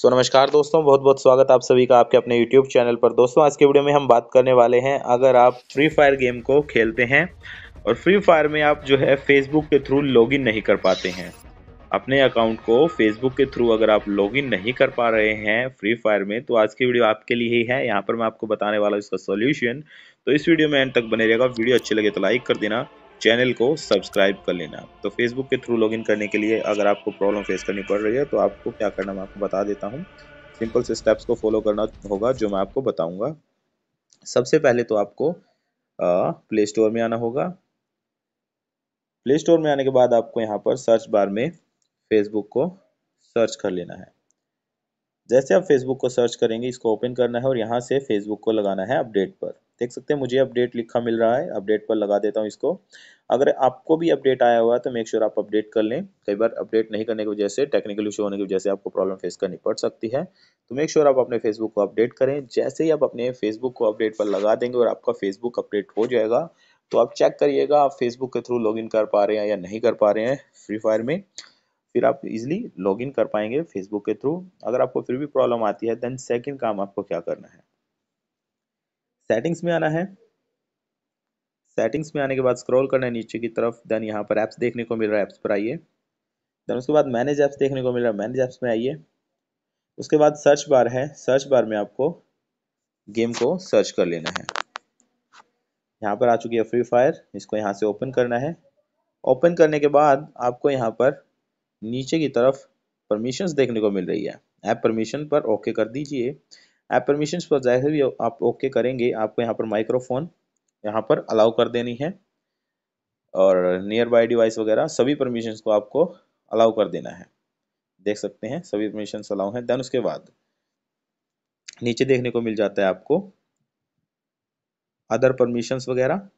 सो so, नमस्कार दोस्तों बहुत बहुत स्वागत आप सभी का आपके अपने यूट्यूब चैनल पर दोस्तों आज के वीडियो में हम बात करने वाले हैं अगर आप फ्री फायर गेम को खेलते हैं और फ्री फायर में आप जो है फेसबुक के थ्रू लॉगिन नहीं कर पाते हैं अपने अकाउंट को फेसबुक के थ्रू अगर आप लॉगिन नहीं कर पा रहे हैं फ्री फायर में तो आज की वीडियो आपके लिए ही है यहाँ पर मैं आपको बताने वाला हूँ इसका सोल्यूशन तो इस वीडियो में एंड तक बने रहेगा वीडियो अच्छी लगे तो लाइक कर देना चैनल को सब्सक्राइब कर लेना तो फेसबुक के थ्रू लॉगिन करने के लिए अगर आपको प्रॉब्लम फेस करनी पड़ रही है तो आपको क्या करना मैं आपको बता देता हूँ सिंपल से स्टेप्स को फॉलो करना होगा जो मैं आपको बताऊँगा सबसे पहले तो आपको प्ले स्टोर में आना होगा प्ले स्टोर में आने के बाद आपको यहाँ पर सर्च बार में फेसबुक को सर्च कर लेना है जैसे आप फेसबुक को सर्च करेंगे इसको ओपन करना है और यहाँ से फेसबुक को लगाना है अपडेट पर देख सकते हैं मुझे अपडेट लिखा मिल रहा है अपडेट पर लगा देता हूँ इसको अगर आपको भी अपडेट आया हुआ है तो मेक श्योर sure आप अपडेट कर लें कई बार अपडेट नहीं करने की वजह से टेक्निकल इशू होने की वजह से आपको प्रॉब्लम फेस करनी पड़ सकती है तो मेक श्योर sure आप अपने फेसबुक को अपडेट करें जैसे ही आप अपने फेसबुक को अपडेट पर लगा देंगे और आपका फेसबुक अपडेट हो जाएगा तो आप चेक करिएगा आप फेसबुक के थ्रू इन कर पा रहे हैं या नहीं कर पा रहे हैं फ्री फायर में फिर आप इजिली इन कर पाएंगे फेसबुक के थ्रू अगर आपको फिर भी प्रॉब्लम आती है देन सेकेंड काम आपको क्या करना है सेटिंग्स में आना है सेटिंग्स में आने के बाद स्क्रॉल करना है नीचे की तरफ देन यहाँ पर ऐप्स देखने को मिल रहा है ऐप्स पर आइए देन उसके बाद मैनेज ऐप्स देखने को मिल रहा है मैनेज ऐप्स में आइए उसके बाद सर्च बार है सर्च बार में आपको गेम को सर्च कर लेना है यहाँ पर आ चुकी है फ्री फायर इसको यहाँ से ओपन करना है ओपन करने के बाद आपको यहाँ पर नीचे की तरफ परमिशंस देखने को मिल रही है ऐप परमिशन पर ओके कर दीजिए ऐप परमिशन पर जाहिर ही आप ओके करेंगे आपको यहाँ पर माइक्रोफोन यहाँ पर अलाउ कर देनी है और नियर बाई डिवाइस वगैरह सभी परमिशन को आपको अलाउ कर देना है देख सकते हैं सभी परमिशन अलाउ हैं देन उसके बाद नीचे देखने को मिल जाता है आपको अदर परमिशंस वगैरह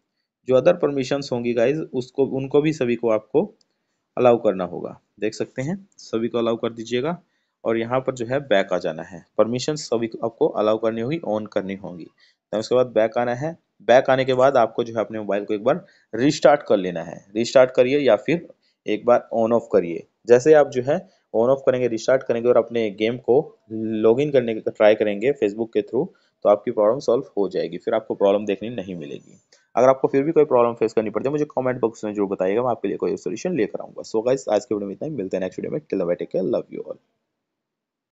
जो अदर परमिशंस होंगी गाइज उसको उनको भी सभी को आपको अलाउ करना होगा देख सकते हैं सभी को अलाउ कर दीजिएगा और यहाँ पर जो है बैक आ जाना है परमिशन सभी आपको अलाउ करनी होगी ऑन करनी होगी तो उसके बाद बैक आना है बैक आने के बाद आपको जो है अपने मोबाइल को एक बार रिस्टार्ट कर लेना है रिस्टार्ट करिए या फिर एक बार ऑन ऑफ करिए जैसे आप जो है ऑन ऑफ करेंगे रिस्टार्ट करेंगे और अपने गेम को लॉगिन करने का ट्राई करेंगे फेसबुक के थ्रू तो आपकी प्रॉब्लम सॉल्व हो जाएगी फिर आपको प्रॉब्लम देखने नहीं मिलेगी अगर आपको फिर भी कोई प्रॉब्लम फेस करनी पड़ती है मुझे कमेंट बॉक्स में जरूर बताइएगा मैं आपके लिए कोई सोल्यूशन लेकर आऊंगा सो गाइस आज के वीडियो में इतना ही मिलते हैं नेक्स्ट वीडियो में till take love you all